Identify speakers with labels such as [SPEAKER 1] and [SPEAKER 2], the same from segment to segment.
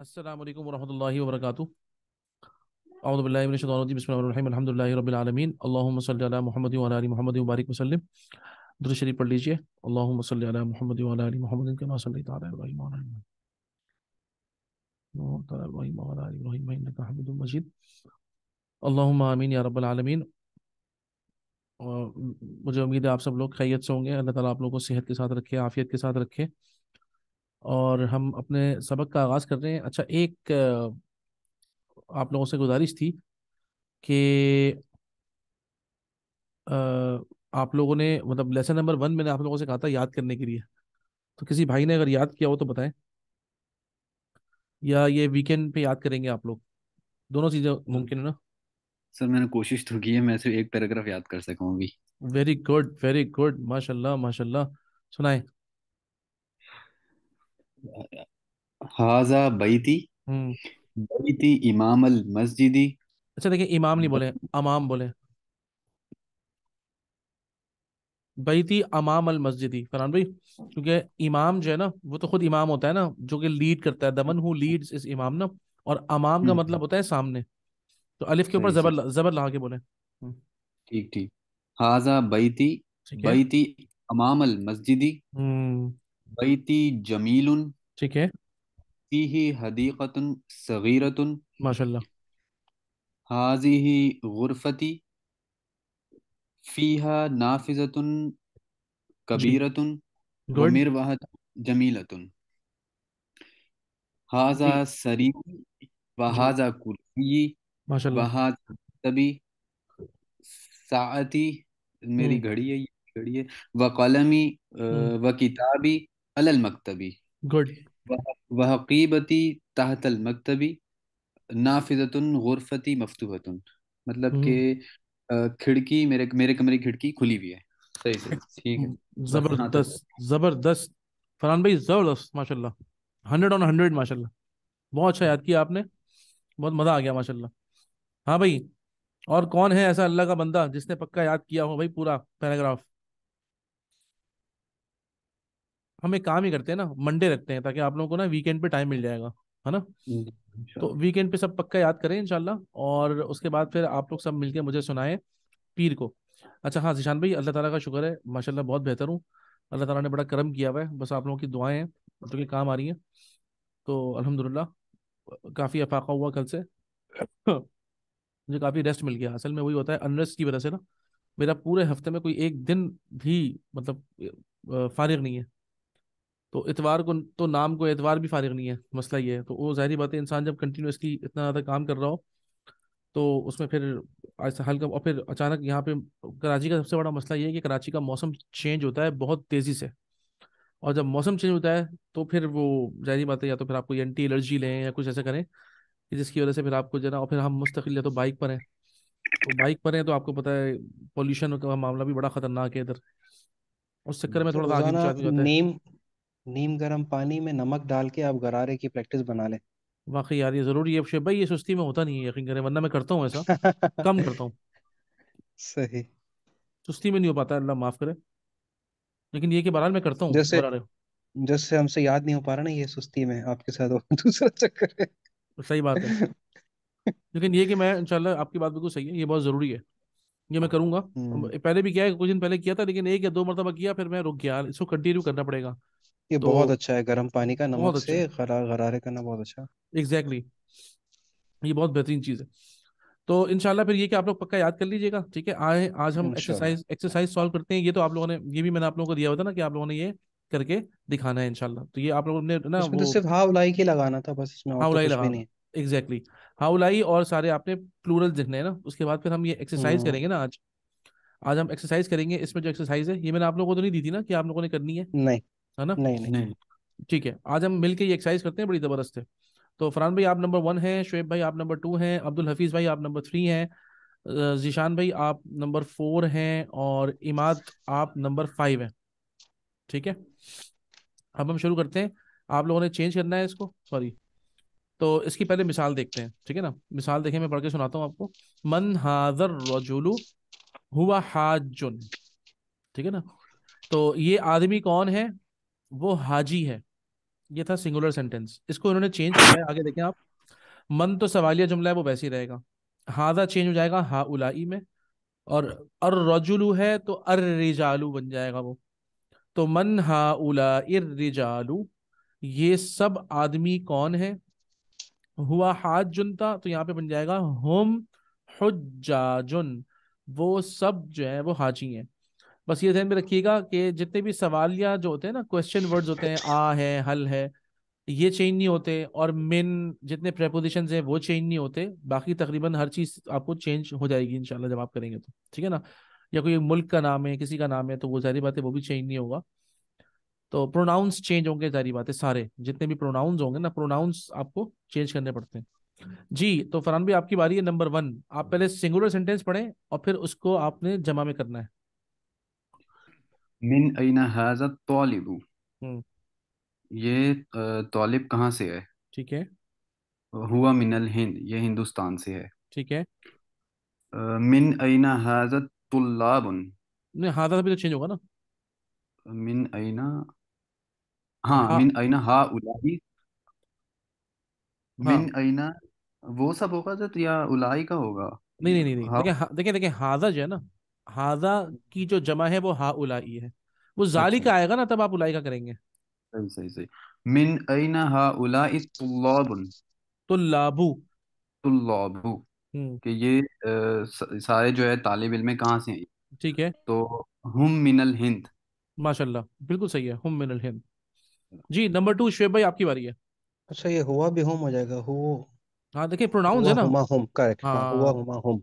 [SPEAKER 1] السلام عليكم ورحمة الله وبركاته أعوذ بالله من الشيطان الرجيم بسم الله الرحمن الرحيم الحمد لله رب العالمين اللهم صل على محمد وعلى آل محمد وبارك وسلم درود शरीफ पढ़ लीजिए اللهم صل على محمد وعلى آل محمد كما صليت على إبراهيم وعلى آل محمد وعلى إبراهيم وعلى آل إبراهيم إنك حميد مجيد اللهم آمين يا رب العالمين मुझे उम्मीद है आप सब लोग खैरियत से होंगे अल्लाह ताला आप लोगों को सेहत के साथ रखे आफियत के साथ रखे और हम अपने सबक का आगाज़ कर रहे हैं अच्छा एक आप लोगों से गुजारिश थी कि आप लोगों ने मतलब लेसन नंबर वन मैंने आप लोगों से कहा था याद करने के लिए तो किसी भाई ने अगर याद किया हो तो बताएं या ये वीकेंड पे याद करेंगे आप लोग दोनों चीज़ें मुमकिन है ना
[SPEAKER 2] सर मैंने कोशिश तो की है मैं सिर्फ एक पैराग्राफ याद कर सकूँ अभी
[SPEAKER 1] वेरी गुड वेरी गुड माशाल्लाह माशाल्लाह सुनाए
[SPEAKER 2] हाजा बैती हम्म बैती इमाम अल मस्जिदी
[SPEAKER 1] अच्छा देखिए इमाम नहीं बोले अमाम बोले बैती अमाम अल मस्जिदी फरहान भाई क्योंकि इमाम जो है ना वो तो खुद इमाम होता है ना जो कि लीड करता है दमन हु लीड्स इज इमाम ना और अमाम का हम्म। मतलब होता है सामने तो अलिफ के ऊपर सही जबर सही जबर लगा के बोले हम्म।
[SPEAKER 2] ठीक ठीक हाजा बैती ठीक है बैती अमाम अल मस्जिदी हम्म बैती जमीलुन ठीक है फीही हदीकतुन सगीरतुन माशाल्लाह हाजिही गुरफती फीहा नाफिजतुन कबीरतुन व मिरवहत जमीलतुन हाजा सरी वहाजा कुर्फी कुर्सी माशाल्लाह व हाजा तबी मेरी हम्म। घड़ी है ये घड़ी है व कलमी हम्म। व किताबी अलल मकतबी गुड वहकीबती ताहतल मकतबी नाफिजतुन गुरफती मफतूहतुन मतलब hmm. के खिड़की मेरे मेरे कमरे की खिड़की खुली हुई है सही से ठीक है जबरदस्त
[SPEAKER 1] जबरदस्त फरहान भाई जबरदस्त माशाल्लाह हंड्रेड ऑन हंड्रेड माशाल्लाह बहुत अच्छा याद किया आपने बहुत मजा आ गया माशाल्लाह हाँ भाई और कौन है ऐसा अल्लाह का बंदा जिसने पक्का याद किया हो भाई पूरा पैराग्राफ हम एक काम ही करते हैं ना मंडे रखते हैं ताकि आप लोगों को ना वीकेंड पे टाइम मिल जाएगा है ना हम्म, तो वीकेंड पे सब पक्का याद करें इनशाला और उसके बाद फिर आप लोग सब मिलके मुझे सुनाए पीर को अच्छा हाँ जिशान भाई अल्लाह ताला का शुक्र है माशाल्लाह बहुत बेहतर हूँ अल्लाह ताला ने बड़ा करम किया हुआ है बस आप लोगों की दुआएं हैं जो कि काम आ रही हैं तो अल्हम्दुलिल्लाह काफ़ी अफाका हुआ कल से मुझे काफ़ी रेस्ट मिल गया असल में वही होता है अनरेस्ट की वजह से ना मेरा पूरे हफ्ते में कोई एक दिन भी मतलब फारिग नहीं है तो एतवार को तो नाम को एतवार भी फारिग नहीं है मसला ये है तो वो जाहिर बात है इंसान जब कंटिन्यूसली इतना ज़्यादा काम कर रहा हो तो उसमें फिर ऐसा हल्का और फिर अचानक यहाँ पे कराची का सबसे बड़ा मसला ये है कि कराची का मौसम चेंज होता है बहुत तेज़ी से और जब मौसम चेंज होता है तो फिर वो जाहिर बात है या तो फिर आपको एंटी एलर्जी लें या कुछ ऐसा करें कि जिसकी वजह से फिर आपको जना और फिर हम मुस्तकिल या तो बाइक पर हैं तो बाइक पर हैं तो आपको पता है पोल्यूशन का मामला भी बड़ा खतरनाक है इधर उस चक्कर में तो थोड़ा आगे नीम
[SPEAKER 3] नीम गर्म पानी में नमक डाल के आप गरारे की प्रैक्टिस बना लें
[SPEAKER 1] वाकई यार ये जरूरी है शेब भाई ये सुस्ती में होता नहीं है यकीन करें वरना मैं करता हूँ ऐसा कम करता हूँ सही सुस्ती में नहीं हो पाता अल्लाह माफ करे लेकिन ये कि बहरहाल मैं करता हूँ जैसे गरारे
[SPEAKER 3] जैसे हमसे याद नहीं हो पा रहा ना ये सुस्ती में आपके साथ वो दूसरा चक्कर है सही बात है
[SPEAKER 1] लेकिन ये कि मैं इंशाल्लाह आपकी बात बिल्कुल सही है ये बहुत ज़रूरी है ये मैं करूंगा हम्म। पहले भी किया है कुछ दिन पहले किया था लेकिन एक या दो मरतबा किया फिर मैं रुक गया इसको कंटिन्यू करना पड़ेगा
[SPEAKER 3] ये तो बहुत अच्छा है गर्म पानी का नमक बहुत अच्छा से गरा, गरारे करना बहुत अच्छा
[SPEAKER 1] एग्जैक्टली exactly. ये बहुत बेहतरीन चीज़ है तो इनशाला फिर ये कि आप लोग पक्का याद कर लीजिएगा ठीक है आए आज हम एक्सरसाइज एक्सरसाइज सॉल्व करते हैं ये तो आप लोगों ने ये भी मैंने आप लोगों को दिया हुआ था ना कि आप लोगों ने ये करके दिखाना है इनशाला तो ये आप लोगों ने ना इसमें तो वो सिर्फ
[SPEAKER 3] हाउ लाई ही लगाना था बस इसमें और हाउ तो लाई कुछ भी लगाना नहीं
[SPEAKER 1] एग्जैक्टली हाउ लाई और सारे आपने प्लूरल लिखने हैं ना उसके बाद फिर हम ये एक्सरसाइज हम्म। करेंगे ना आज आज हम एक्सरसाइज करेंगे इसमें जो एक्सरसाइज है ये मैंने आप लोगों को तो नहीं दी थी ना कि आप लोगों ने करनी है नहीं है ना नहीं नहीं हम्म, ठीक है आज हम मिलकर ये एक्सरसाइज करते हैं बड़ी जबरदस्त है तो फरहान भाई आप नंबर वन हैं शुएब भाई आप नंबर टू हैं अब्दुल हफीज भाई आप नंबर थ्री हैं जीशान भाई आप नंबर फोर हैं और इमाद आप नंबर फाइव हैं ठीक है अब हम शुरू करते हैं आप लोगों ने चेंज करना है इसको सॉरी तो इसकी पहले मिसाल देखते हैं ठीक है ना मिसाल देखें मैं पढ़ के सुनाता हूँ आपको मन हाजर रजुलू हुआ हाजुन ठीक है ना तो ये आदमी कौन है वो हाजी है ये था सिंगुलर सेंटेंस इसको इन्होंने चेंज किया है आगे देखें आप मन तो सवालिया जुमला है वो वैसे ही रहेगा हाजा चेंज हो जाएगा हा उलाई में और अर रजुलू है तो अर रिजालू बन जाएगा वो तो मन हा उला इर रिजालू ये सब आदमी कौन है हुआ हाथ जुनता तो यहाँ पे बन जाएगा होम हुजाजुन वो सब जो है वो हाजी हैं बस ये ध्यान में रखिएगा कि जितने भी सवाल या जो होते हैं ना क्वेश्चन वर्ड्स होते हैं आ है हल है ये चेंज नहीं होते और मेन जितने प्रेपोजिशन हैं वो चेंज नहीं होते बाकी तकरीबन हर चीज आपको चेंज हो जाएगी इनशाला जब आप करेंगे तो ठीक है ना या कोई मुल्क का नाम है किसी का नाम है तो वो सारी बातें वो भी चेंज नहीं होगा तो प्रोनाउंस चेंज होंगे सारी बातें सारे जितने भी प्रोनाउंस होंगे ना प्रोनाउंस आपको चेंज करने पड़ते हैं जी तो फरहान भाई आपकी बारी है नंबर वन आप पहले सिंगुलर सेंटेंस पढ़ें और फिर उसको आपने जमा में करना है
[SPEAKER 2] मिन अना हाजा तोलिब हम्म। ये तोलिब कहाँ से है ठीक है हुआ मिनल हिंद ये हिंदुस्तान से है ठीक है मिन अना हाजत तुल्लाबन
[SPEAKER 1] नहीं हाजत भी तो चेंज होगा ना मिन अना हाँ मिन अना
[SPEAKER 2] हा उलाही मिन अना वो सब होगा जो या उलाही
[SPEAKER 1] का होगा नहीं नहीं नहीं देखिए देखिए देखिए हादा है ना हाजा की जो जमा है वो हा उलाई है वो जाली अच्छा। का आएगा ना तब आप उलाई का करेंगे
[SPEAKER 2] सही सही मिन अना हा उलाई तुल्लाबुन तुल्लाबु तुल्लाबु कि ये सारे जो है तालिब कहाँ से हैं ठीक है तो हम
[SPEAKER 1] मिनल हिंद माशाल्लाह बिल्कुल सही है हम मिनल हिंद जी नंबर टू भाई आपकी बारी है अच्छा ये हुआ भी होम हो जाएगा हाँ देखिए प्रोनाउंस है ना हुआ हुम
[SPEAKER 3] करेक्ट हाँ हुआ हाँ। हुमा हुम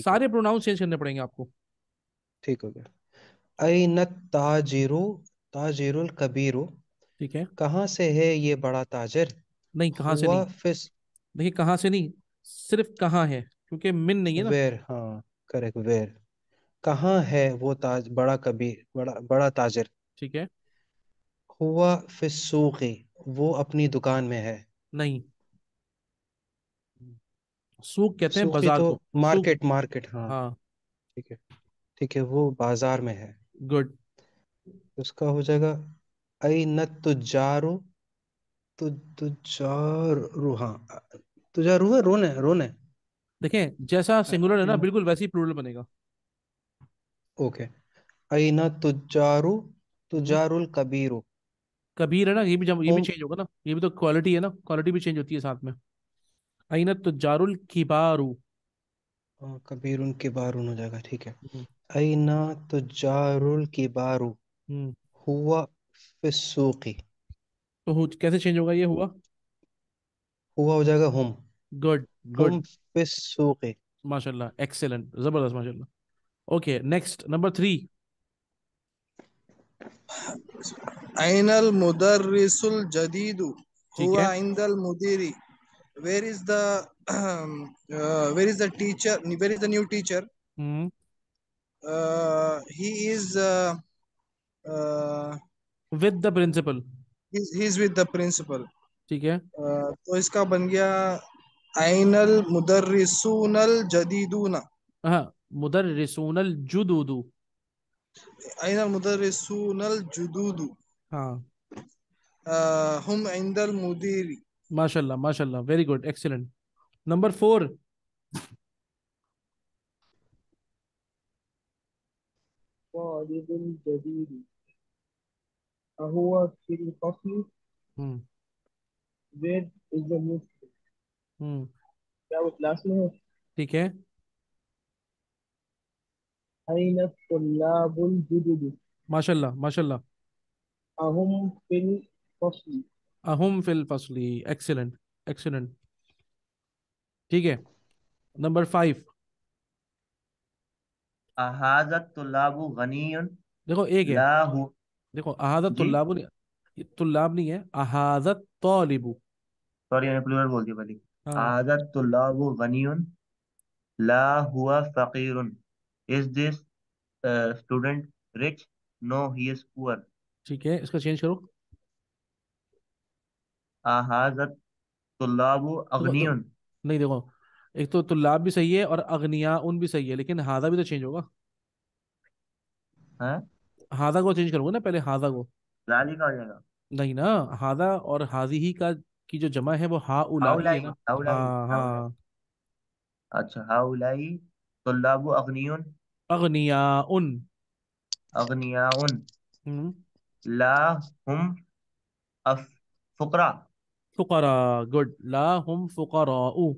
[SPEAKER 1] सारे प्रोनाउंस चेंज करने पड़ेंगे आपको ठीक हो गया
[SPEAKER 3] अन ताजिरु ताजिरुल कबीरु ठीक है कहाँ से है ये बड़ा ताजिर
[SPEAKER 1] नहीं कहाँ से नहीं फिस देखिए कहाँ से नहीं सिर्फ कहाँ है क्योंकि मिन नहीं है ना वेर
[SPEAKER 3] हाँ करेक्ट वेर कहाँ है वो ताज बड़ा कबीर बड़ा बड़ा ताजिर ठीक है हुआ फिसूखी वो अपनी दुकान में है
[SPEAKER 1] नहीं सूख
[SPEAKER 3] कहते हैं बाजार तो को मार्केट मार्केट हाँ, हाँ। ठीक हाँ है ठीक है वो बाजार में है गुड उसका हो जाएगा आई न तुजारू तु तुजारो हाँ तुजारो है रोने रोने
[SPEAKER 1] देखें जैसा सिंगुलर हाँ, है ना हाँ। बिल्कुल वैसे ही प्लूरल बनेगा
[SPEAKER 3] ओके आई न तुजारू तुजारुल कबीरो
[SPEAKER 1] कबीर है ना ये भी जब ये भी चेंज होगा ना ये भी तो क्वालिटी है ना क्वालिटी भी चेंज होती है साथ में आई न तुजारुल किबारू
[SPEAKER 3] हाँ, कबीर कबीरुन किबारुन हो जाएगा ठीक है हम्म। أين تجار الكبار हम्म هو في السوق तो हु कैसे चेंज होगा ये हुआ हुआ हो जाएगा हम
[SPEAKER 1] गुड गुड हम في السوق माशाल्लाह एक्सेलेंट जबरदस्त माशाल्लाह ओके नेक्स्ट नंबर थ्री أين المدرس الجديد
[SPEAKER 4] ठीक هو है عند المدير where is the um, uh, where is the teacher where is the new teacher hmm uh, he is uh, uh, with the principal. he is with the principal. ठीक है uh, तो इसका बन गया आइनल मुदर्रिसुनल जदीदुना
[SPEAKER 1] हाँ मुदर्रिसुनल जुदुदु
[SPEAKER 4] आइनल मुदर्रिसुनल जुदुदु हाँ uh, हम इंदल
[SPEAKER 1] मुदीरी माशाल्लाह माशाल्लाह very good excellent number four
[SPEAKER 4] طالب جديد أهو في الفصل؟ Where is the Muslim? हम्म क्या वो क्लास में है? ठीक है أين الطلاب الجدد؟
[SPEAKER 1] ما ما شاء الله شاء الله
[SPEAKER 4] أهم في الفصل
[SPEAKER 1] अहम في الفصل एक्सीलेंट एक्सीलेंट ठीक है नंबर फाइव देखो एक है देखो अहाजत तुल्लाबु नहीं तुल्लाब नहीं है अहाजत तौलिबु सॉरी मैंने प्लूरल बोल दिया पहले हाँ। अहाजत तुल्लाबु गनीन ला हुआ फकीरुन is this student rich no he is poor ठीक है इसको चेंज करो
[SPEAKER 2] अहाजत तुल्लाबु अग्नियुन
[SPEAKER 1] नहीं देखो एक तो तुल्लाब भी सही है और अग्निया उन भी सही है लेकिन हादा भी तो चेंज होगा है? हाँ? हादा को चेंज करूंगा ना पहले हादा को लाली का हो जाएगा नहीं ना हादा और हाजी ही का की जो जमा है वो हा उलाई है ना हाउलाई हा, हाँ, हाँ। अच्छा
[SPEAKER 4] हाउलाई तुल्लाबु
[SPEAKER 1] अगनियुन अगनियाउन अगनियाउन हम्म। ला हम अफ फुकरा फुकरा गुड ला हुम फुकराउ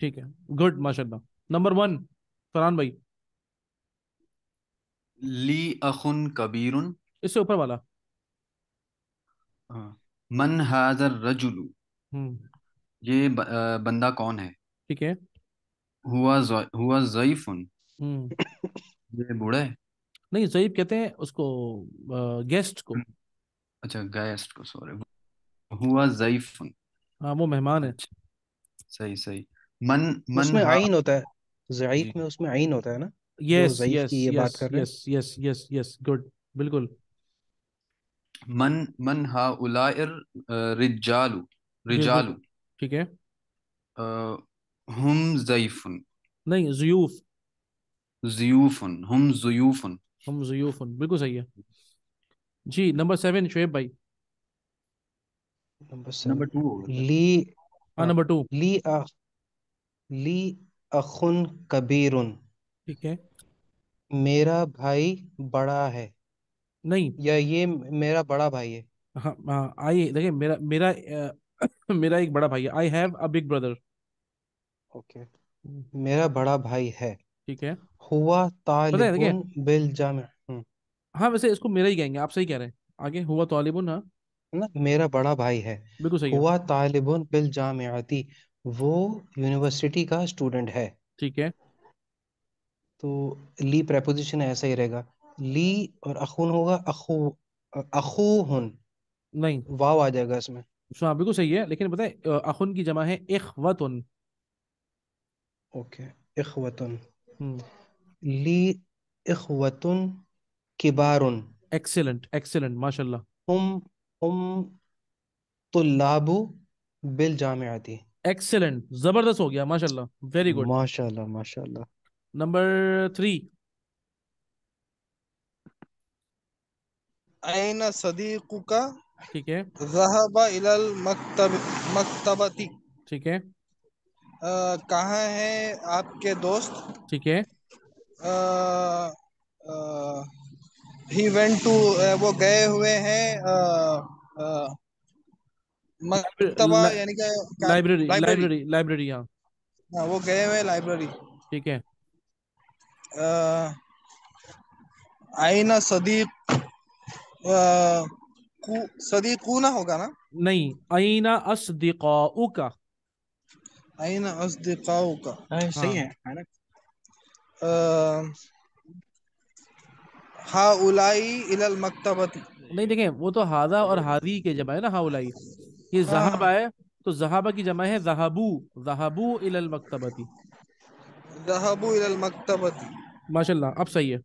[SPEAKER 1] ठीक है गुड माशाल्लाह नंबर वन फरहान भाई ली अखुन कबीर इससे ऊपर वाला
[SPEAKER 2] हाँ। मन हाजर रजुल हम्म। ये ब, आ, बंदा कौन है ठीक है हुआ जो, हुआ जईफुन
[SPEAKER 1] हम्म। ये बूढ़ा है नहीं जईब कहते हैं उसको आ, गेस्ट को अच्छा
[SPEAKER 2] गेस्ट को सॉरी हुआ जईफुन
[SPEAKER 1] हाँ वो मेहमान है अच्छा।
[SPEAKER 2] सही सही मन मन उसमें आइन होता है ज़ईफ में
[SPEAKER 3] उसमें आइन होता है ना यस यस की
[SPEAKER 2] ये यस, बात कर रहे
[SPEAKER 1] yes yes yes yes good बिल्कुल
[SPEAKER 2] मन मन हा उलाइर रिजालु रिजालु
[SPEAKER 1] ठीक है हम ज़ईफुन नहीं ज़यूफ ज़यूफुन हम ज़यूफुन हम ज़यूफुन बिल्कुल सही है जी नंबर सेवन शुएब भाई नंबर सेवन
[SPEAKER 2] नंबर टू ली हाँ,
[SPEAKER 1] हाँ नंबर टू ली अ
[SPEAKER 3] ली अखुन कबीरुन ठीक है मेरा भाई बड़ा
[SPEAKER 1] है नहीं या ये मेरा बड़ा भाई है हाँ, हाँ आई देखिए मेरा मेरा आ, मेरा एक बड़ा भाई है I have a big brother okay मेरा बड़ा भाई है ठीक है
[SPEAKER 3] हुआ पता है देखिए तालिबुन बिल जामे हम्म।
[SPEAKER 1] हाँ वैसे इसको मेरा ही कहेंगे आप सही कह रहे हैं आगे हुआ तालिबुन हाँ
[SPEAKER 3] ना मेरा बड़ा भाई है बिल्कुल सही है हुआ तालिबुन बिल जामियाती वो यूनिवर्सिटी का स्टूडेंट है ठीक है तो ली प्रेपोजिशन ऐसा ही रहेगा ली और अखून होगा अखू अखूहुन
[SPEAKER 1] नहीं वाव आ जाएगा इसमें सुना बिल्कुल सही है लेकिन पता है अखुन की जमा है इखवतुन ओके इखवतुन हम्म ली
[SPEAKER 3] इखवतुन किबारुन
[SPEAKER 1] एक्सेलेंट एक्सेलेंट माशाल्लाह हम तुम तुल्लाबु तो बिल जामियाती एक्सेलेंट जबरदस्त हो गया माशाल्लाह वेरी गुड
[SPEAKER 3] माशाल्लाह माशाल्लाह
[SPEAKER 1] नंबर थ्री आइना सदीकु का ठीक है
[SPEAKER 4] जहाबा इलल मक्तब मक्तबती ठीक है कहा है आपके दोस्त ठीक है ही वेंट टू वो गए हुए हैं uh, uh,
[SPEAKER 1] मकतबा यानी
[SPEAKER 4] कि लाइब्रेरी लाइब्रेरी लाइब्रेरी हाँ हाँ वो गए हुए लाइब्रेरी ठीक है uh, आईना सदीक ना होगा ना
[SPEAKER 1] नहीं आईना असदिकाऊ का
[SPEAKER 4] आईना असदिकाऊ का हाँ, सही हाँ। है है ना
[SPEAKER 1] हाउलाई इलल मकतबती नहीं देखें वो तो हाजा और हाजी के जमा है ना हाउलाई ये हाँ। जहाबा है तो जहाबा की जमा है जहाबू जहाबू इलल मकतबती जहाबू इलल मकतबती माशाल्लाह अब सही है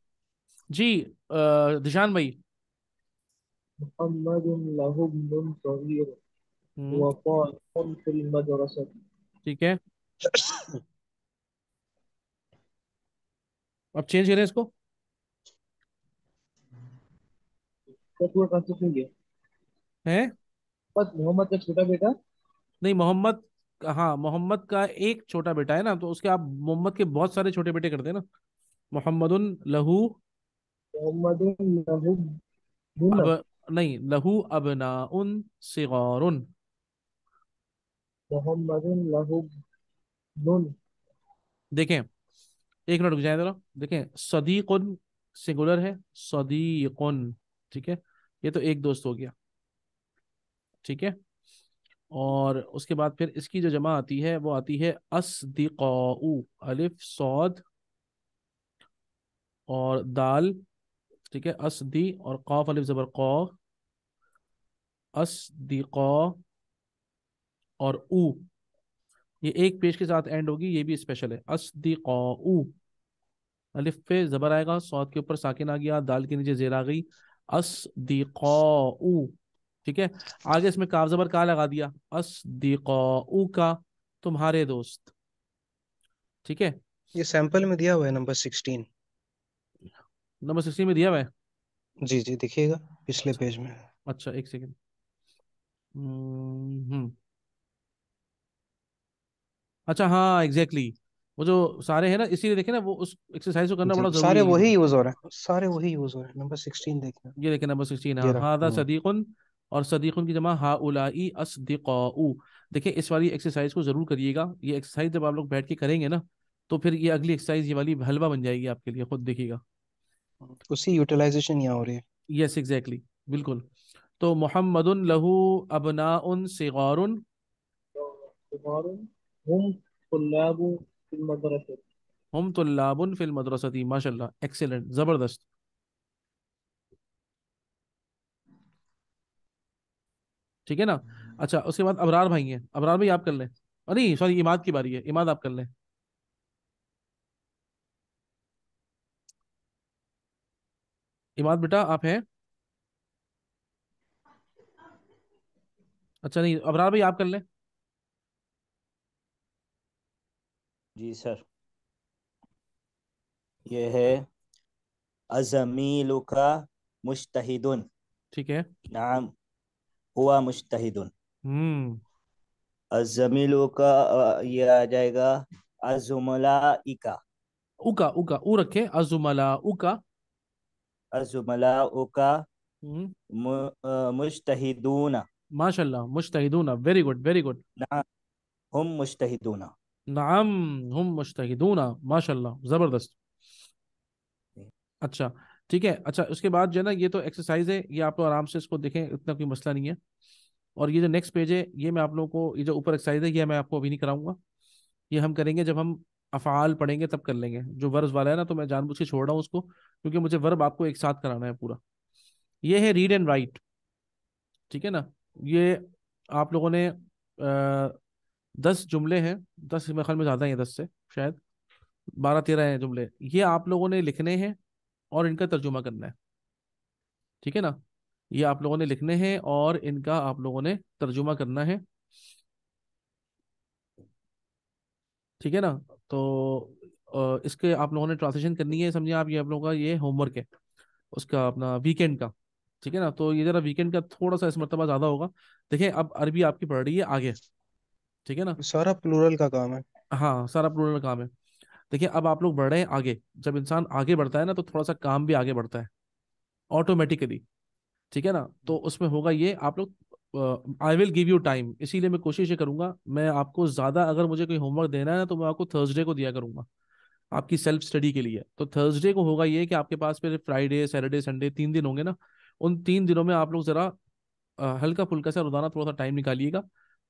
[SPEAKER 1] जी दिशान भाई محمد
[SPEAKER 4] له ابن صغير وقائم في المدرسة
[SPEAKER 1] ठीक है अब चेंज करें इसको पूरा है
[SPEAKER 4] मोहम्मद का छोटा बेटा
[SPEAKER 1] नहीं मोहम्मद हाँ मोहम्मद का एक छोटा बेटा है ना तो उसके आप मोहम्मद के बहुत सारे छोटे बेटे करते हैं ना मोहम्मद लहू
[SPEAKER 4] मोहम्मद अब,
[SPEAKER 1] नहीं लहू ना उन सिगार मोहम्मद देखें एक मिनट रुक जाए जरा देखें सदीकुन सिंगुलर है सदीकुन ठीक है ये तो एक दोस्त हो गया ठीक है और उसके बाद फिर इसकी जो जमा आती है वो आती है असदिकाऊ अलिफ सौद और दाल ठीक है दी और कौफ अलिफ जबर कौ अस और उ ये एक पेज के साथ एंड होगी ये भी स्पेशल है असदिकाऊ अलिफ पे जबर आएगा सौद के ऊपर साकिन आ गया दाल के नीचे जेर आ गई असदिकाऊ ठीक है आगे इसमें काबजबर का लगा दिया असदिकाऊ का तुम्हारे दोस्त ठीक है
[SPEAKER 3] ये सैंपल में दिया हुआ है नंबर सिक्सटीन
[SPEAKER 1] नंबर सिक्सटीन में दिया हुआ है जी जी दिखिएगा पिछले पेज अच्छा। में अच्छा एक सेकेंड हम्म, हम्म अच्छा हाँ एग्जैक्टली exactly. वो जो सारे है ना इसीलिए देखे ना वो उस एक्सरसाइज को करना बड़ा जरूरी सारे वही यूज
[SPEAKER 3] हो रहा है सारे वही यूज हो रहा है नंबर 16 देखना
[SPEAKER 1] ये देखे नंबर 16 हादा हम्म। सदीकुन और सदीकुन की जमा हाउलाई असदिकाउ देखिए इस वाली एक्सरसाइज को जरूर करिएगा ये एक्सरसाइज जब आप लोग बैठ के करेंगे ना तो फिर ये अगली एक्सरसाइज ये वाली हलवा बन जाएगी आपके लिए खुद देखिएगा
[SPEAKER 3] हम्म, उसी यूटिलाइजेशन यहाँ हो रही है
[SPEAKER 1] यस एग्जैक्टली बिल्कुल तो मोहम्मद लहू अबना उन सिगारुन
[SPEAKER 4] हम
[SPEAKER 1] तो लाबुन तुल्लाबुन मदरसा थी माशा एक्सीलेंट जबरदस्त ठीक है ना अच्छा उसके बाद अबरार भाई हैं अबरार भाई आप कर लें अरे सॉरी इमाद की बारी है इमाद आप कर लें इमाद बेटा आप हैं अच्छा नहीं अबरार भाई आप कर लें
[SPEAKER 3] जी सर ये है
[SPEAKER 4] अजमीलु का मुश्तहिदुन ठीक है नाम हुआ मुश्तहिदुन हम्म अजमीलु का ये आ
[SPEAKER 1] जाएगा अजुमला इका उका उका उ रखे अजुमला उका अजुमला उका हम्म। मुश्तहिदुना माशाल्लाह मुश्तहिदुना वेरी गुड वेरी गुड हम मुश्तहिदुना नाम हम मुश्तदूना माशाल्लाह ज़बरदस्त अच्छा ठीक है अच्छा उसके बाद जो है ना ये तो एक्सरसाइज है ये आप लोग आराम से इसको देखें इतना कोई मसला नहीं है और ये जो नेक्स्ट पेज है ये मैं आप लोगों को ये जो ऊपर एक्सरसाइज है ये मैं आपको अभी नहीं कराऊंगा ये हम करेंगे जब हम अफ़ाल पढ़ेंगे तब कर लेंगे जो वर्ब वाला है ना तो मैं जानबूझ के छोड़ रहा हूँ उसको क्योंकि मुझे वर्ब आपको एक साथ कराना है पूरा ये है रीड एंड राइट ठीक है ना ये आप लोगों ने दस जुमले हैं दस मेरे ख्याल में ज़्यादा हैं है दस से शायद बारह तेरह हैं जुमले ये आप लोगों ने लिखने हैं और इनका तर्जुमा करना है ठीक है ना ये आप लोगों ने लिखने हैं और इनका आप लोगों ने तर्जुमा करना है ठीक है ना तो इसके आप लोगों ने ट्रांसलेशन करनी है समझिए आप ये आप लोगों का ये होमवर्क है उसका अपना वीकेंड का ठीक है ना तो ये जरा वीकेंड का थोड़ा सा इस मरतबा ज़्यादा होगा देखें अब अरबी आपकी पढ़ रही है आगे ठीक है ना सारा प्लूरल का काम है हाँ सारा प्लूरल काम है देखिए अब आप लोग बढ़ रहे हैं आगे जब इंसान आगे बढ़ता है ना तो थोड़ा सा काम भी आगे बढ़ता है ऑटोमेटिकली ठीक है ना तो उसमें होगा ये आप लोग I will give you time इसीलिए मैं कोशिश ये करूंगा मैं आपको ज्यादा अगर मुझे कोई होमवर्क देना है ना तो मैं आपको थर्सडे को दिया करूंगा आपकी सेल्फ स्टडी के लिए तो थर्सडे को होगा ये कि आपके पास फिर फ्राइडे सैटरडे संडे तीन दिन होंगे ना उन तीन दिनों में आप लोग जरा हल्का फुल्का सा रोजाना थोड़ा सा टाइम निकालिएगा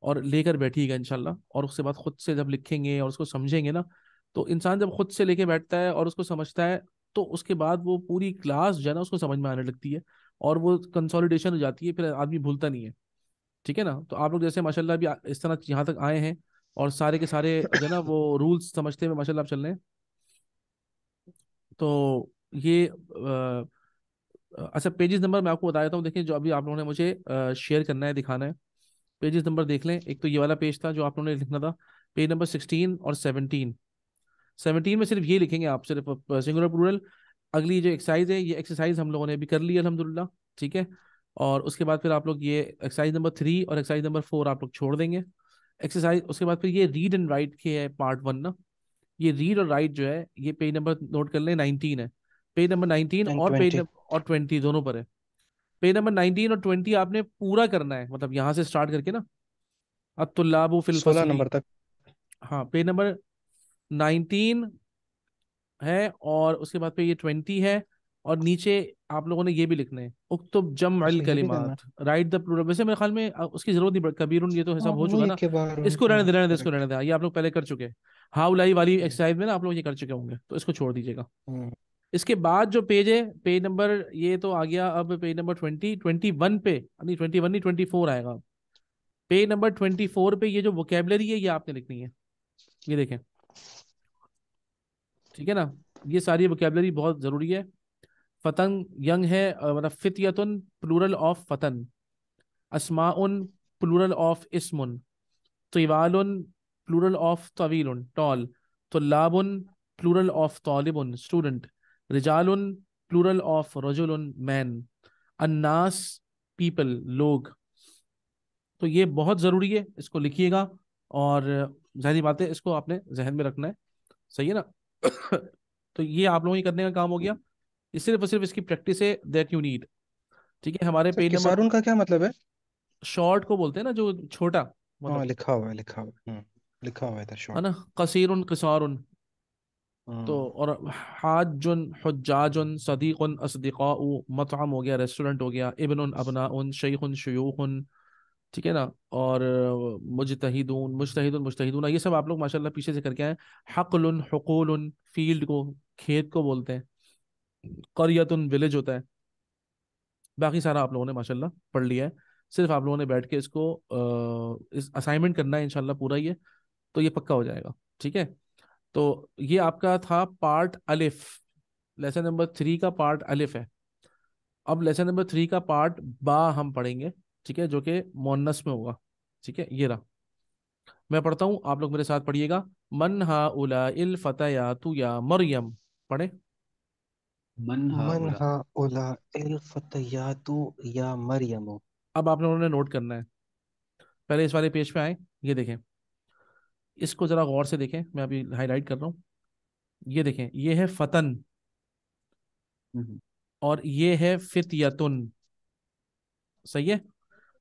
[SPEAKER 1] और लेकर बैठिएगा इनशाला और उसके बाद खुद से जब लिखेंगे और उसको समझेंगे ना तो इंसान जब खुद से लेके बैठता है और उसको समझता है तो उसके बाद वो पूरी क्लास जो है ना उसको समझ में आने लगती है और वो कंसोलिडेशन हो जाती है फिर आदमी भूलता नहीं है ठीक है ना तो आप लोग जैसे माशाल्लाह भी इस तरह यहाँ तक आए हैं और सारे के सारे जो है ना वो रूल्स समझते हुए माशा आप चल रहे हैं तो ये अच्छा पेजेस नंबर मैं आपको बता देता हूँ देखिए जो अभी आप लोगों ने मुझे शेयर करना है दिखाना है पेजेस नंबर देख लें एक तो ये वाला पेज था जो आप लोगों ने लिखना था पेज नंबर सिक्सटीन और सेवनटीन सेवनटीन में सिर्फ ये लिखेंगे आप सिर्फ सिंगुलर प्लूरल अगली जो एक्सरसाइज है ये एक्सरसाइज हम लोगों ने अभी कर ली अलहमदिल्ला ठीक है और उसके बाद फिर आप लोग ये एक्सरसाइज नंबर थ्री और एक्सरसाइज नंबर फोर आप लोग छोड़ देंगे एक्सरसाइज उसके बाद फिर ये रीड एंड राइट के है पार्ट वन ना ये रीड और राइट जो है ये पेज नंबर नोट कर लें नाइनटीन है पेज नंबर नाइनटीन और पेज और ट्वेंटी दोनों पर है पेज नंबर नाइनटीन और ट्वेंटी आपने पूरा करना है मतलब यहाँ से स्टार्ट करके ना अतुल्लाबू फिल सोलह नंबर तक हाँ पेज नंबर नाइनटीन है और उसके बाद पे ये ट्वेंटी है और नीचे आप लोगों ने ये भी लिखना है उक्तुब जम अच्छा, अल कलिमात राइट द प्लूरल वैसे मेरे ख्याल में उसकी जरूरत नहीं कबीरुन ये तो हिसाब हाँ, हो चुका ना इसको रहने दे रहने दे इसको रहने दे हाँ, ये आप लोग पहले कर चुके हैं हाउ लाई वाली एक्सरसाइज में ना आप लोग ये कर चुके होंगे तो इसको छोड़ दीजिएगा हम्म। इसके बाद जो पेज है पेज नंबर ये तो आ गया अब page number twenty twenty one पे नहीं ट्वेंटी वन ट्वेंटी फोर आएगा पेज नंबर ट्वेंटी फोर पे ये जो वोकेबलरी है ये आपने लिखनी है ये देखें ठीक है ना ये सारी वोकेबलरी बहुत ज़रूरी है फतन यंग है मतलब फितियतन प्लूरल ऑफ फतन असमाउन प्लूरल ऑफ इसमुन तवाल प्लूरल ऑफ तवील टॉल तो लाबुन प्लूरल ऑफ तालिबन स्टूडेंट रिजाल प्लूरल ऑफ रजुल मैन अन्नास पीपल लोग तो ये बहुत ज़रूरी है इसको लिखिएगा और जहरी बात है इसको आपने जहन में रखना है सही है ना तो ये आप लोगों ही करने का काम हो गया ये सिर्फ और सिर्फ इसकी प्रैक्टिस है दैट यू नीड ठीक है हमारे अच्छा, पेज नंबर का क्या मतलब है शॉर्ट को बोलते हैं ना जो छोटा हाँ, मतलब
[SPEAKER 3] लिखा हुआ है लिखा हुआ है हम्म, लिखा हुआ है
[SPEAKER 1] शॉर्ट है ना कसीर किसार तो हाँ। और हाजुन हजाजुन उन असदीका मतम हो गया रेस्टोरेंट हो गया इबन अबना उन शयूख उन ठीक है ना और मुजतहिदून मुजतहिदून मुजतहिदून ये सब आप लोग माशाल्लाह पीछे से करके आए हकल हकूल फील्ड को खेत को बोलते हैं करियत उन विलेज होता है बाकी सारा आप लोगों ने माशाल्लाह पढ़ लिया है सिर्फ आप लोगों ने बैठ के इसको आ, इस असाइनमेंट करना है इनशाला पूरा ये तो ये पक्का हो जाएगा ठीक है तो ये आपका था पार्ट अलिफ लेसन नंबर थ्री का पार्ट अलिफ है अब लेसन नंबर थ्री का पार्ट बा हम पढ़ेंगे ठीक है जो कि मोनस में होगा ठीक है ये रहा मैं पढ़ता हूँ आप लोग मेरे साथ पढ़िएगा मन हा उला इल फतया तू या मरियम पढ़े मन मन
[SPEAKER 3] हा उला इल फतया तू या मरियम अब आप लोगों ने नोट
[SPEAKER 1] करना है पहले इस वाले पेज पे आए ये देखें इसको ज़रा गौर से देखें मैं अभी हाईलाइट कर रहा हूँ ये देखें ये है फतन हम्म, हम्म। और ये है फितयतुन सही है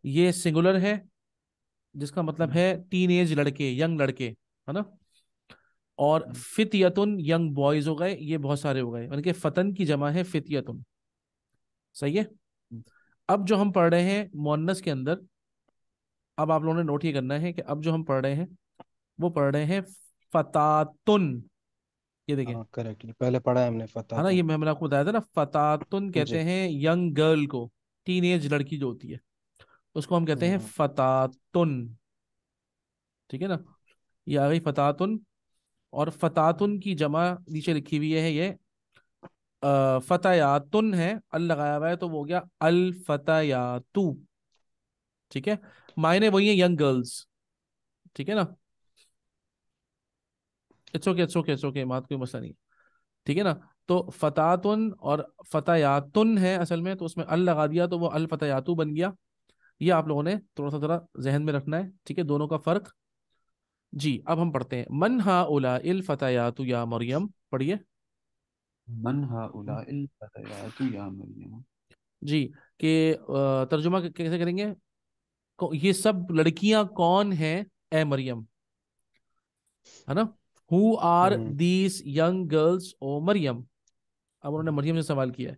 [SPEAKER 1] ये सिंगुलर है जिसका मतलब है टीन हम्म। एज लड़के यंग लड़के है ना और फितयतुन यंग बॉयज हो गए ये बहुत सारे हो गए कि फतन की जमा है फितयतुन सही है अब जो हम पढ़ रहे हैं मोनस के अंदर अब आप लोगों ने नोट ये करना है कि अब जो हम पढ़ रहे हैं वो पढ़ रहे हैं फतातुन ये देखिए करेक्ट हाँ, पहले पढ़ा है हमने है ना ये मैंने आपको बताया था ना फतातुन कहते हैं यंग गर्ल को टीन एज लड़की जो होती है उसको हम कहते हैं हम्म। फतातुन ठीक है ना ये आ गई फतातुन और फतातुन की जमा नीचे लिखी हुई है ये फतयातुन है अल लगाया हुआ है तो वो हो गया अल फतयातु ठीक है मायने वही है यंग गर्ल्स ठीक है ना it's okay it's okay it's okay मात कोई मसला नहीं ठीक है ना तो फतातुन और फतायातुन है असल में तो उसमें अल लगा दिया तो वो अल फतयातु बन गया ये आप लोगों ने थोड़ा सा थोड़ा जहन में रखना है ठीक है दोनों का फ़र्क जी अब हम पढ़ते हैं मन हा उला इल फतयातु या मरियम पढ़िए मन हा उला इल
[SPEAKER 2] फतयातु या मरियम
[SPEAKER 1] जी के तर्जुमा कैसे करेंगे ये सब लड़कियां कौन हैं ए मरियम है ना who are these young girls ओ मरियम अब उन्होंने मरियम से सवाल किया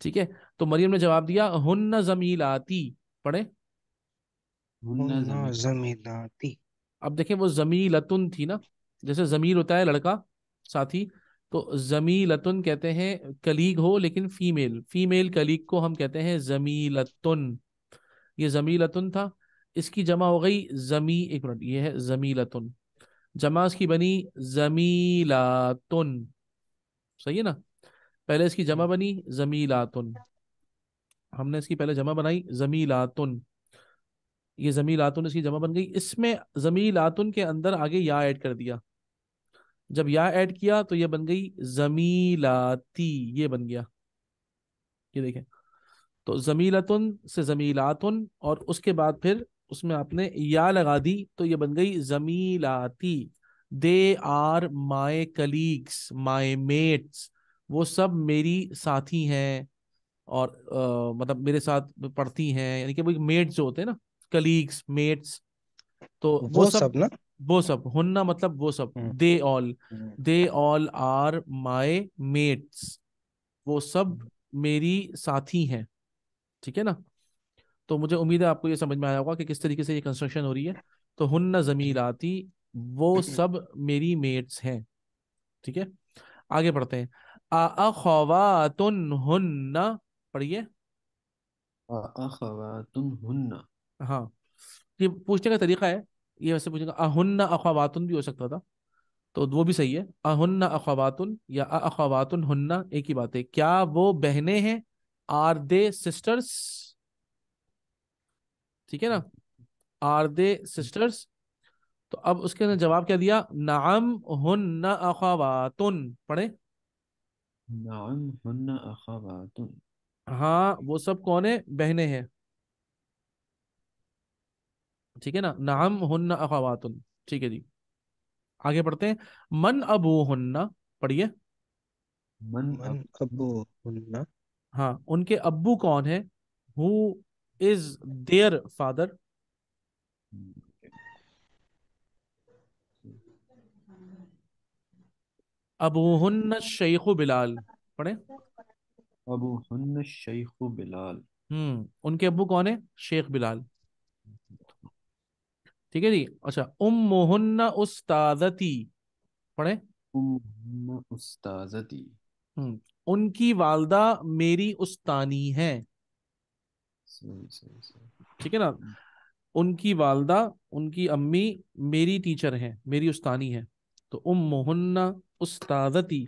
[SPEAKER 1] ठीक है तो मरियम ने जवाब दिया हुन्न जमीलाती पढ़े अब देखें वो जमीलतुन थी ना जैसे जमील होता है लड़का साथी तो जमीलतुन कहते हैं कलीग हो लेकिन फीमेल फीमेल कलीग को हम कहते हैं जमीलतुन ये जमीलतुन था इसकी जमा हो गई जमी एक मिनट ये है जमीलतुन जमा इसकी बनी जमीलातुन सही है ना पहले इसकी जमा बनी जमीलातुन हमने इसकी पहले जमा बनाई जमीलातुन ये जमीलातुन इसकी जमा बन गई इसमें जमीलातुन के अंदर आगे या ऐड कर दिया जब या ऐड किया तो ये बन गई जमीलाती ये बन गया ये देखें तो जमीलातुन से जमीलातुन और उसके बाद फिर उसमें आपने या लगा दी तो ये बन गई जमीलाती they are my colleagues my mates वो सब मेरी साथी हैं और आ, मतलब मेरे साथ पढ़ती हैं यानी कि मेट्स जो होते हैं ना कलीग्स मेट्स तो वो, वो सब, सब ना वो सब हुन्ना मतलब वो सब hmm. They all hmm. They all are my mates वो सब मेरी साथी हैं ठीक है ना तो मुझे उम्मीद है आपको ये समझ में आया होगा कि किस तरीके से ये कंस्ट्रक्शन हो रही है तो जमील आती वो सब मेरी मेट्स हैं ठीक है आगे पढ़ते हैं पढ़िए हाँ ये पूछने का तरीका है ये वैसे पूछेगा अहन्न अखवातुन भी हो सकता था तो वो भी सही है अहन्न अखवातुन या अखवातुन हुन्ना एक ही बात है क्या वो बहने हैं आर दे सिस्टर्स ठीक है ना आर दे सिस्टर्स तो अब उसके अंदर जवाब क्या दिया नाम हुन अखावातुन पढ़े
[SPEAKER 2] नाम हुन
[SPEAKER 1] अखावातुन हाँ वो सब कौन है बहने हैं ठीक है ना नाम हुन अखावातुन ठीक है जी आगे पढ़ते हैं मन अबू हुन्ना पढ़िए मन, मन अबू हुन्ना हाँ उनके अबू कौन है हु is their father? अबूहन शेख बिलाल पढ़े अबूहन शेख बिलाल हम्म उनके अबू कौन है शेख बिलाल ठीक है जी अच्छा उम मोहन्ना उस्तादती पढ़े उम उस्तादती हम्म उनकी वालदा मेरी उस्तानी है
[SPEAKER 2] ठीक
[SPEAKER 1] है ना उनकी वालदा उनकी अम्मी मेरी टीचर हैं मेरी उस्तानी है तो उम मोहन्ना उस्तादती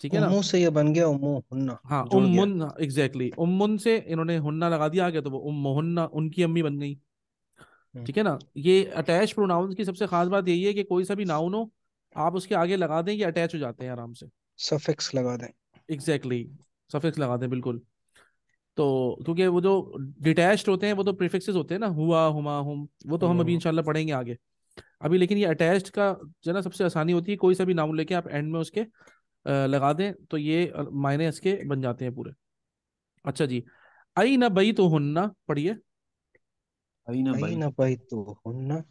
[SPEAKER 1] ठीक है ना से ये बन गया उम्मो हुन्ना हाँ उम्मुन एग्जैक्टली उम्मुन से इन्होंने हुन्ना लगा दिया आगे तो वो उम मोहन्ना उनकी अम्मी बन गई हम्म। ठीक है ना ये अटैच प्रोनाउन की सबसे खास बात यही है कि कोई सा भी नाउन हो आप उसके आगे लगा दें ये अटैच हो जाते हैं आराम से सफिक्स लगा दें एग्जैक्टली exactly, सफिक्स लगा दें बिल्कुल तो क्योंकि वो जो डिटैच्ड होते हैं वो तो प्रिफिक्सेस होते हैं ना हुआ हुमा हुम वो तो हम अभी इंशाल्लाह पढ़ेंगे आगे अभी लेकिन ये अटैच्ड का जो ना सबसे आसानी होती है कोई सा भी नाम लेके आप एंड में उसके लगा दें तो ये मायने इसके बन जाते हैं पूरे अच्छा जी आई ना बई तो हुन्ना पढ़िए आई
[SPEAKER 3] ना बई ना बई तो हन्ना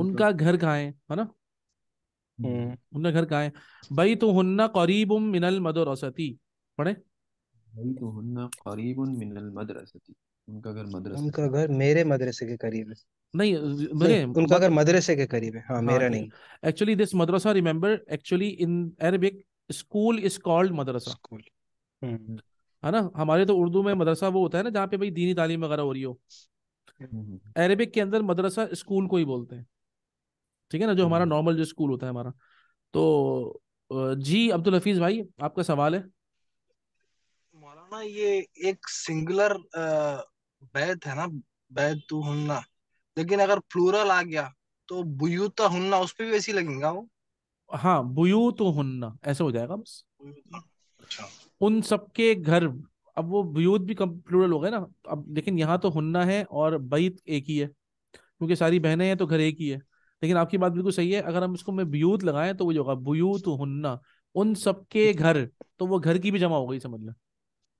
[SPEAKER 3] उनका
[SPEAKER 1] घर कहाँ है ना उनका घर कहाँ बई तो हुन्ना करीबुम मिनल मदरसती पढ़े
[SPEAKER 2] बैतुहुन्ना तो करीबुन मिनल मदरसती उनका घर मदरसा उनका
[SPEAKER 3] घर मेरे मदरसे के करीब है
[SPEAKER 1] नहीं मेरे नहीं, उनका घर मदरसे
[SPEAKER 2] के करीब है हाँ हाँ
[SPEAKER 3] मेरा नहीं
[SPEAKER 1] actually this madrasa remember actually in Arabic school is called madrasa school है ना हमारे तो उर्दू में मदरसा वो होता है ना जहाँ पे भाई दीनी तालीम वगैरह हो रही हो अरेबिक हम्म, हम्म, हम्म। के अंदर मदरसा स्कूल को ही बोलते हैं ठीक है ना जो हमारा नॉर्मल जो स्कूल होता है हमारा तो जी अब्दुल हफीज भाई आपका सवाल है
[SPEAKER 4] ना ये एक सिंगुलर बैत है ना तू हुन्ना लेकिन अगर प्लूरल आ गया तो बुयूता हुन्ना उस पर भी वैसी
[SPEAKER 1] लगेगा वो हाँ बुयू तो हुन्ना ऐसे हो जाएगा बस अच्छा उन सबके घर अब वो बुयूत भी प्लूरल हो गए ना अब लेकिन यहाँ तो हुन्ना है और बैत एक ही है क्योंकि सारी बहनें हैं तो घर एक ही है लेकिन आपकी बात बिल्कुल सही है अगर हम इसको मैं ब्यूत लगाएं तो वो जो होगा बुयूत हुन्ना उन सबके अच्छा। घर तो वो घर की भी जमा हो गई समझ लें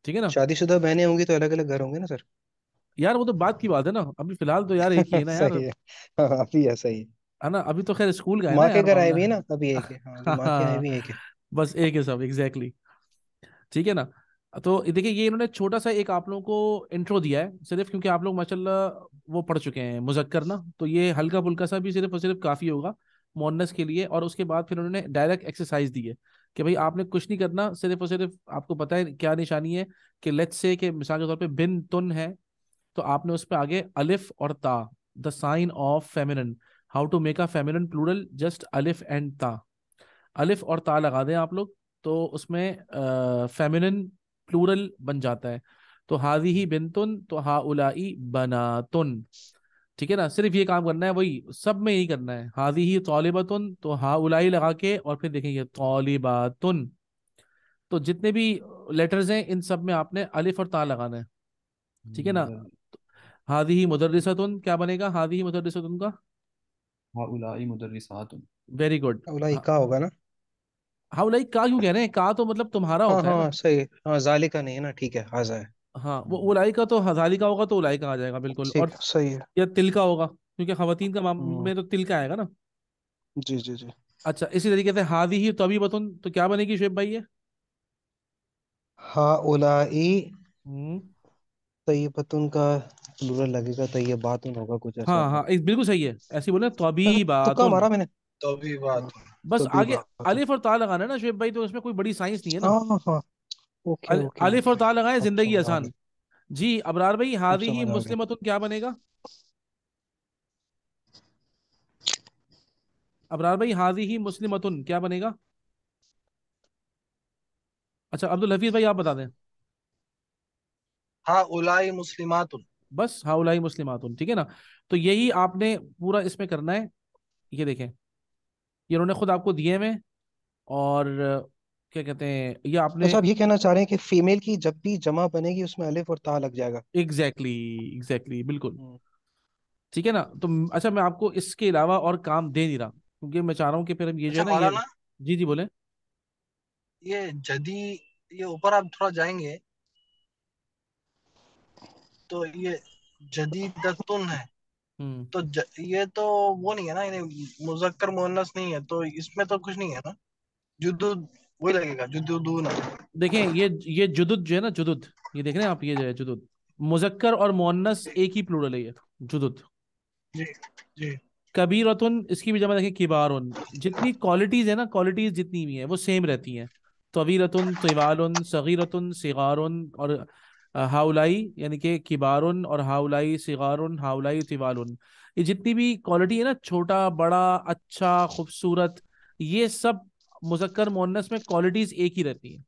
[SPEAKER 1] ठीक है ना शादीशुदा बहनें होंगी तो अलग अलग घर होंगे ना सर यार वो तो बात की बात है ना अभी फिलहाल तो यार एक ही है ना यार सही
[SPEAKER 3] है हाँ, हाँ अभी है सही है
[SPEAKER 1] है ना अभी तो खैर स्कूल गए ना माँ के यार घर आए मामला भी है ना अभी एक है हाँ माँ के आए हाँ, भी एक है बस एक है सब एग्जैक्टली ठीक है ना तो देखिए ये इन्होंने छोटा सा एक आप लोगों को इंट्रो दिया है सिर्फ क्योंकि आप लोग माशाल्लाह वो पढ़ चुके हैं मुजक्कर ना तो ये हल्का फुल्का सा भी सिर्फ और सिर्फ काफी होगा मोनस के लिए और उसके बाद फिर उन्होंने डायरेक्ट एक्सरसाइज दी है कि भाई आपने कुछ नहीं करना सिर्फ और सिर्फ आपको पता है क्या निशानी है कि लेट्स से कि मिसाल के तौर पे बिन तुन है तो आपने उस पर आगे अलिफ और ता the sign of feminine how to make a feminine plural just अलिफ एंड ता अलिफ और ता लगा दें आप लोग तो उसमें फेमिनन प्लूरल बन जाता है तो हाजी ही बिन तुन तो हा उलाई बना तुन ठीक है ना सिर्फ ये काम करना है वही सब में यही करना है हाजी ही तौलिबातुन तो हा उलाई लगा के और फिर देखेंगे तौलिबातुन तो जितने भी लेटर्स हैं इन सब में आपने अलिफ और ता लगाना है ठीक है ना हम्म। हाजी ही मुदरसतुन क्या बनेगा हाजी ही मुदरसतुन का हाउलाई मुदरसातुन
[SPEAKER 4] वेरी गुड हाउलाई का होगा ना
[SPEAKER 1] हाउलाई का क्यों कह रहे हैं का तो मतलब तुम्हारा हाँ, होता है हाँ ना?
[SPEAKER 3] सही हाँ जालिका नहीं है ना ठीक है हाजा है
[SPEAKER 1] हाँ वो हम्म। उलाई का तो हजारी का होगा तो उलाई का आ जाएगा बिल्कुल और सही है या तिल का होगा क्योंकि खवतीन का हम्म। में तो तिल का आएगा ना जी जी जी अच्छा इसी तरीके से हादी ही तभी बतून तो क्या बनेगी शेब भाई ये
[SPEAKER 3] हाँ उलाई हम्म। तयबतुन तो का प्लूरल लगेगा तयबातुन तो होगा कुछ ऐसा हाँ हाँ
[SPEAKER 1] इस बिल्कुल सही है ऐसी बोले तो बात तो मारा मैंने तबीबातुन बस आगे अलिफ और ता लगाना है ना शेब भाई तो इसमें कोई बड़ी साइंस नहीं है ना हाँ हाँ ओके ओके अलिफ और ता लगाए जिंदगी आसान जी अबरार भाई हादी ही मुस्लिमतुन क्या बनेगा अबरार भाई हाजी ही मुस्लिमतुन क्या बनेगा अच्छा अब्दुल हफीज भाई आप बता दें हाँ उलाई मुस्लिमातुन बस हाँ उलाई मुस्लिमातुन ठीक है ना तो यही आपने पूरा इसमें करना है ये देखें ये उन्होंने खुद आपको दिए में और क्या कहते हैं ये आपने अच्छा आप ये कहना
[SPEAKER 3] चाह रहे हैं कि फीमेल की जब भी जमा बनेगी उसमें अलिफ और ता लग जाएगा
[SPEAKER 1] एग्जैक्टली exactly, एग्जैक्टली exactly, बिल्कुल हम्म। ठीक है ना तो अच्छा मैं आपको इसके अलावा और काम दे नहीं रहा क्योंकि मैं चाह रहा हूँ कि फिर हम ये अच्छा, जो है ना ये जी जी बोले
[SPEAKER 4] ये जदी ये ऊपर आप थोड़ा जाएंगे तो ये जदी जदीदतुन है हम्म। तो ज, ये तो वो नहीं है ना मुजक्कर मोहनस नहीं है तो इसमें तो कुछ नहीं है ना जुदू वही लगेगा
[SPEAKER 1] देखें ये ये जुदुद जो है ना जुदुद ये देख रहे हैं आप ये जो है जुदुद मुजक्कर और मोहनस एक ही प्लूरल है ये जुदुद कबीर रतुन इसकी भी जमा देखें किबार जितनी क्वालिटीज है ना क्वालिटीज जितनी भी है वो सेम रहती हैं तवीरतुन तवाल सगीरतुन सिगार और हाउलाई यानी कि किबार और हाउलाई सिगार हाउलाई तवाल ये जितनी भी क्वालिटी है ना छोटा बड़ा अच्छा खूबसूरत ये सब मुजक्कर मोनस में क्वालिटीज एक ही रहती है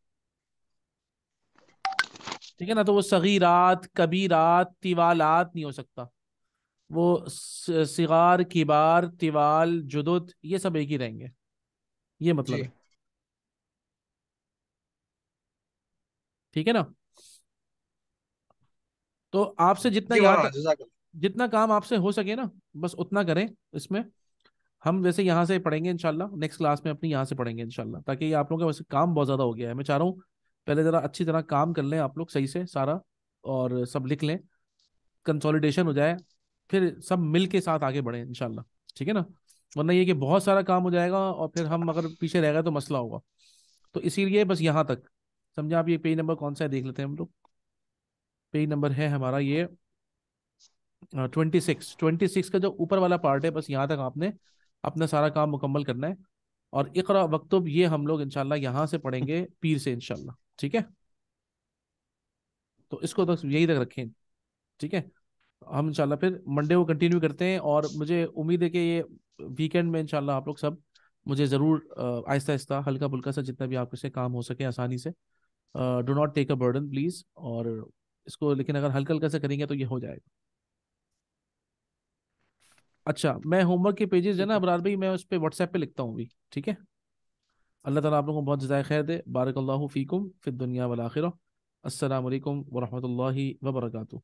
[SPEAKER 1] ठीक है ना तो वो सगीरात कबीरात तिवालात नहीं हो सकता वो सिगार किबार तिवाल जुदुत ये सब एक ही रहेंगे ये मतलब है ठीक है ना तो आपसे जितना हाँ, याद जितना काम आपसे हो सके ना बस उतना करें इसमें हम वैसे यहाँ से पढ़ेंगे इनशाला नेक्स्ट क्लास में अपनी यहाँ से पढ़ेंगे इनशाला ताकि आप लोगों का वैसे काम बहुत ज़्यादा हो गया है मैं चाह रहा हूँ पहले ज़रा अच्छी तरह काम कर लें आप लोग सही से सारा और सब लिख लें कंसोलिडेशन हो जाए फिर सब मिल के साथ आगे बढ़े इनशाला ठीक है ना वरना ये कि बहुत सारा काम हो जाएगा और फिर हम अगर पीछे रह गए तो मसला होगा तो इसीलिए बस यहाँ तक समझे आप ये पेज नंबर कौन सा है देख लेते हैं हम लोग पेज नंबर है हमारा ये ट्वेंटी सिक्स ट्वेंटी सिक्स का जो ऊपर वाला पार्ट है बस यहाँ तक आपने अपना सारा काम मुकम्मल करना है और इकरा वक्तुब ये हम लोग इनशाला यहाँ से पढ़ेंगे पीर से इनशाला ठीक है तो इसको तक तो यही तक रखें ठीक है हम इनशाला फिर मंडे को कंटिन्यू करते हैं और मुझे उम्मीद है कि ये वीकेंड में इनशाला आप लोग सब मुझे ज़रूर आहिस्ता आहिस्ता हल्का फुल्का सा जितना भी आपसे काम हो सके आसानी से do not take a burden please और इसको लेकिन अगर हल्का हल्का सा करेंगे तो ये हो जाएगा अच्छा मैं होमवर्क के पेजेस है ना अबरार भाई मैं उस पर व्हाट्सएप पे लिखता हूँ भी ठीक है अल्लाह ताला आप लोगों को बहुत जजाय खैर दे बारक फ़ीकुम फिर दुनिया वाल आखिर असल वरहमल वबरकू